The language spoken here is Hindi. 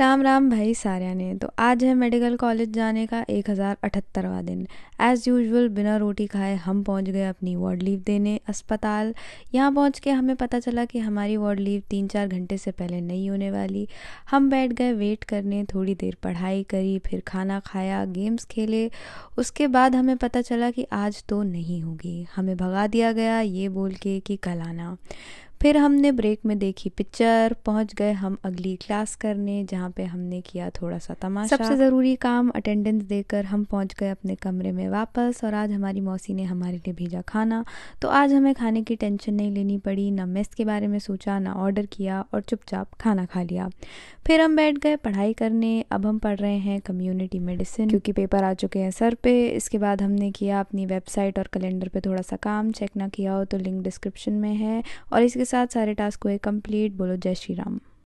राम राम भाई सारिया ने तो आज है मेडिकल कॉलेज जाने का एक हज़ार अठहत्तरवा दिन एज़ यूजल बिना रोटी खाए हम पहुंच गए अपनी वार्ड लीव देने अस्पताल यहाँ पहुंच के हमें पता चला कि हमारी वार्ड लीव तीन चार घंटे से पहले नहीं होने वाली हम बैठ गए वेट करने थोड़ी देर पढ़ाई करी फिर खाना खाया गेम्स खेले उसके बाद हमें पता चला कि आज तो नहीं होगी हमें भगा दिया गया ये बोल के कि कल आना फिर हमने ब्रेक में देखी पिक्चर पहुंच गए हम अगली क्लास करने जहाँ पे हमने किया थोड़ा सा तमाशा सबसे ज़रूरी काम अटेंडेंस देकर हम पहुंच गए अपने कमरे में वापस और आज हमारी मौसी ने हमारे लिए भेजा खाना तो आज हमें खाने की टेंशन नहीं लेनी पड़ी ना मेस के बारे में सोचा ना ऑर्डर किया और चुपचाप खाना खा लिया फिर हम बैठ गए पढ़ाई करने अब हम पढ़ रहे हैं कम्युनिटी मेडिसिन क्योंकि पेपर आ चुके हैं सर पे इसके बाद हमने किया अपनी वेबसाइट और कैलेंडर पे थोड़ा सा काम चेक ना किया हो तो लिंक डिस्क्रिप्शन में है और इसके साथ सारे टास्क हुए कंप्लीट बोलो जय श्री राम